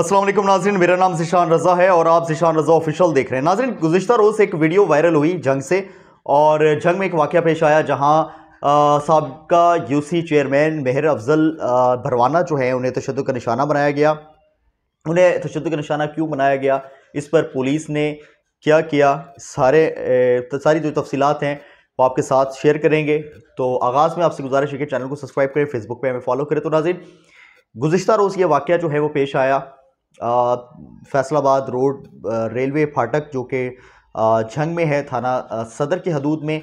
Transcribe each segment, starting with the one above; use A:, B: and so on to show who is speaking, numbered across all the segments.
A: असलम नाजरन मेरा नाम शिशान रज़ा है और आप शिशान रज़ा ऑफिशियल देख रहे हैं नाजरन गुजशत रोज़ एक वीडियो वायरल हुई जंग से और जंग में एक वाक़ पेश आया जहाँ सबका U C chairman Mehar Afzal Bharwana जो है उन्हें तशद का निशाना बनाया गया उन्हें तशद का निशाना क्यों बनाया गया इस पर पुलिस ने क्या किया सारे ए, सारी जो तफसीत हैं वो आपके साथ शेयर करेंगे तो आगाज़ में आपसे गुजारिश है कि चैनल को सब्सक्राइब करें फेसबुक पर हमें फॉलो करें तो नाजिन गुजशत रोज़ ये वाक़ जो है वो पेश आया फैसलाबाद रोड रेलवे फाटक जो कि झंग में है थाना सदर की हदूद में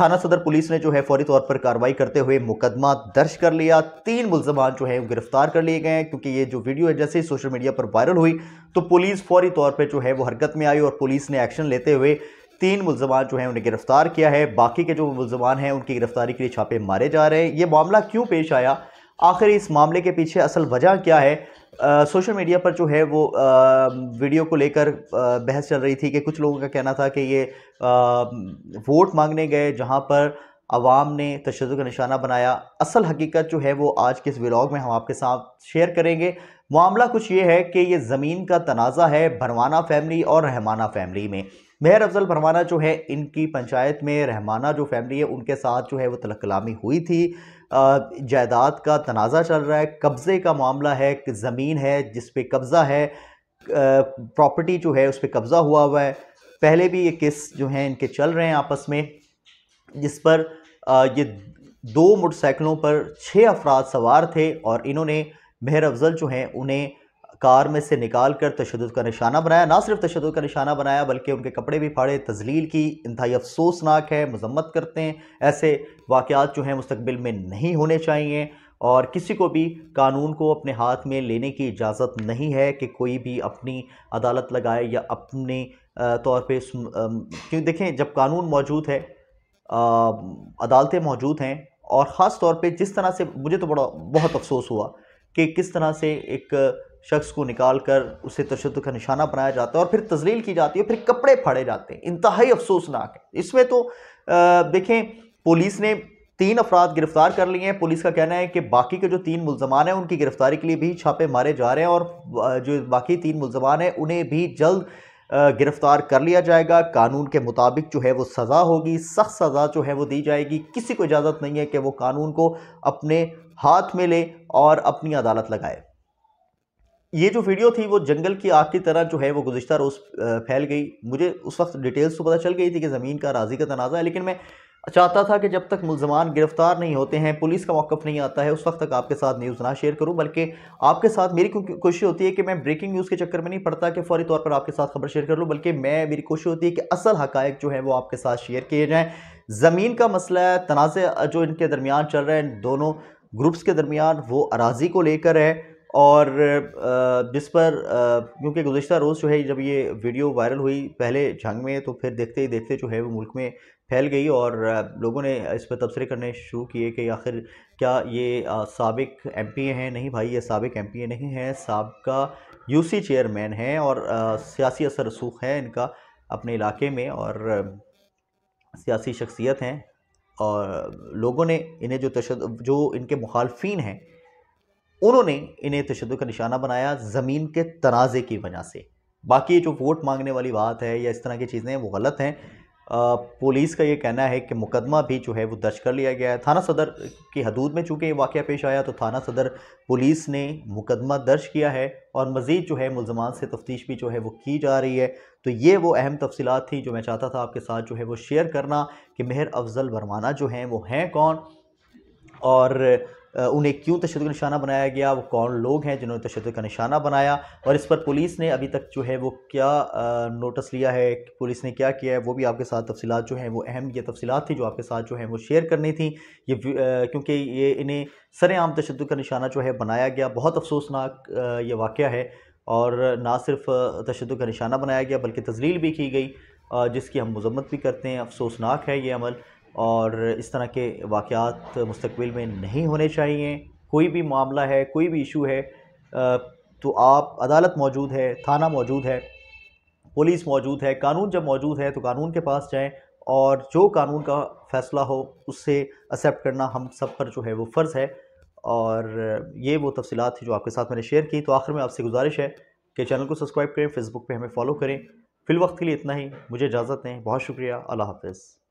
A: थाना सदर पुलिस ने जो है फौरी तौर पर कार्रवाई करते हुए मुकदमा दर्ज कर लिया तीन मुलजमान जो है वो गिरफ्तार कर लिए गए हैं क्योंकि ये जो वीडियो है जैसे ही सोशल मीडिया पर वायरल हुई तो पुलिस फौरी तौर पर जो है वो हरकत में आई और पुलिस ने एक्शन लेते हुए तीन मुलजमान जो है उन्हें गिरफ्तार किया है बाकी के जो मुलजमान हैं उनकी गिरफ्तारी के लिए छापे मारे जा रहे हैं ये मामला क्यों पेश आया आखिर इस मामले के पीछे असल वजह क्या है सोशल मीडिया पर जो है वो आ, वीडियो को लेकर बहस चल रही थी कि कुछ लोगों का कहना था कि ये आ, वोट मांगने गए जहाँ पर आवाम ने तशद का निशाना बनाया असल हकीकत जो है वो आज के इस व्लॉग में हम आपके साथ शेयर करेंगे मामला कुछ ये है कि ये ज़मीन का तनाज़ा है भरवाना फैमिली और रहमाना फैमिली में मेहर अफजल भरवाना जो है इनकी पंचायत में रहमाना जो फैमिली है उनके साथ जो है वो तलकलामी हुई थी जायदाद का तनाज़ा चल रहा है कब्ज़े का मामला है ज़मीन है जिस पर कब्ज़ा है प्रॉपर्टी जो है उस पर कब्ज़ा हुआ हुआ है पहले भी ये केस जो हैं इनके चल रहे हैं आपस में जिस पर ये दो मोटरसाइकिलों पर छः अफराद सवार थे और इन्होंने मेहर अफजल जो हैं उन्हें कार में से निकाल कर तशद का निशाना बनाया ना सिर्फ तशद का निशाना बनाया बल्कि उनके कपड़े भी फाड़े तजलील की इंतहाई अफसोसनाक है मजम्मत करते हैं ऐसे वाक़ात जो हैं मुस्तबिल में नहीं होने चाहिए और किसी को भी कानून को अपने हाथ में लेने की इजाज़त नहीं है कि कोई भी अपनी अदालत लगाए या अपने तौर पर क्योंकि देखें जब कानून मौजूद है अदालतें मौजूद हैं और ख़ास तौर पर जिस तरह से मुझे तो बड़ा बहुत अफसोस हुआ कि किस तरह से एक शख्स को निकाल कर उसे तशद का निशाना बनाया जाता है और फिर तजलील की जाती है फिर कपड़े फाड़े जाते हैं इंतहाई अफसोसनाक है इसमें तो देखें पुलिस ने तीन अफराद गिरफ्तार कर लिए हैं पुलिस का कहना है कि बाकी के जो तीन मुलजमान हैं उनकी गिरफ्तारी के लिए भी छापे मारे जा रहे हैं और जो बाकी तीन मुलजमान हैं उन्हें भी जल्द गिरफ्तार कर लिया जाएगा कानून के मुताबिक जो है वो सज़ा होगी सख्त सज़ा जो है वो दी जाएगी किसी को इजाज़त नहीं है कि वो कानून को अपने हाथ में ले और अपनी अदालत लगाए ये जो वीडियो थी वो जंगल की आग की तरह जो है वो गुजशत रोज़ फैल गई मुझे उस वक्त डिटेल्स तो पता चल गई थी कि ज़मीन का राजी का तनाज़ा है लेकिन मैं चाहता था कि जब तक मुलजमान गिरफ़्तार नहीं होते हैं पुलिस का मौक़ नहीं आता है उस वक्त तक आपके साथ न्यूज़ ना शेयर करूं बल्कि आपके साथ मेरी कोशिश होती है कि मैं ब्रेकिंग न्यूज़ के चक्कर में नहीं पड़ता कि फौरी तौर पर आपके साथ खबर शेयर कर लूँ बल्कि मैं मेरी कोशिश होती है कि असल हकायक जो है वो आपके साथ शेयर किए जाएँ ज़मीन का मसला है तनाज़ जो इनके दरमियान चल रहे हैं दोनों ग्रुप्स के दरमियान वो अराजी को लेकर है और जिस पर क्योंकि गुज्तर रोज़ जो है जब ये वीडियो वायरल हुई पहले जंग में तो फिर देखते ही देखते जो है वो मुल्क में फैल गई और लोगों ने इस पर तबसरे करने शुरू किए कि आखिर क्या ये सबक एम पी हैं नहीं भाई ये सबक एम पी नहीं हैं सबका यू सी चेयरमैन हैं और सियासी असर रसूख है इनका अपने इलाके में और सियासी शख्सियत हैं और लोगों ने इन्हें जो तशद जो इनके मुखालफी हैं उन्होंने इन्हें तशद का निशाना बनाया ज़मीन के तनाज़े की वजह से बाकी जो वोट मांगने वाली बात है या इस तरह की चीज़ें वो गलत हैं पुलिस का ये कहना है कि मुकदमा भी जो है वो दर्ज कर लिया गया है थाना सदर की हदूद में चूँकि ये वाक़ पेश आया तो थाना सदर पुलिस ने मुकदमा दर्ज किया है और मज़ीद जो है मुलजमान से तफ्तीश भी जो है वो की जा रही है तो ये वो अहम तफसीत थी जो मैं चाहता था आपके साथ जो है वो शेयर करना कि मेहर अफजल वरमाना जो हैं वो हैं कौन और उन्हें क्यों तशद का निशाना बनाया गया वो कौन लोग हैं जिन्होंने तशद का निशाना बनाया और इस पर पुलिस ने अभी तक जो है वो क्या नोटिस लिया है पुलिस ने क्या किया है वो भी आपके साथ तफसलत जो हैं वो अहम ये तफसलत थी जो आपके साथ जो है वो शेयर करनी थी ये क्योंकि ये इन्हें सरेआम तशद का निशाना जो है बनाया गया बहुत अफसोसनाक ये वाक़ है और ना सिर्फ तशद का निशाना बनाया गया बल्कि तजलील भी की गई जिसकी हम मजम्मत भी करते हैं अफसोसनाक है ये अमल और इस तरह के वाक़ात मुस्तबिल में नहीं होने चाहिए कोई भी मामला है कोई भी इशू है तो आप अदालत मौजूद है थाना मौजूद है पुलिस मौजूद है कानून जब मौजूद है तो कानून के पास जाएं और जो कानून का फ़ैसला हो उससे एक्सेप्ट करना हम सब पर जो है वो फ़र्ज़ है और ये वो तफसीत थी जो आपके साथ मैंने शेयर की तो आखिर में आपसे गुजारिश है कि चैनल को सब्सक्राइब करें फेसबुक पे हमें फॉलो करें फिल वक्त के लिए इतना ही मुझे इजाज़त दें बहुत शुक्रिया अल्लाह हाफिज़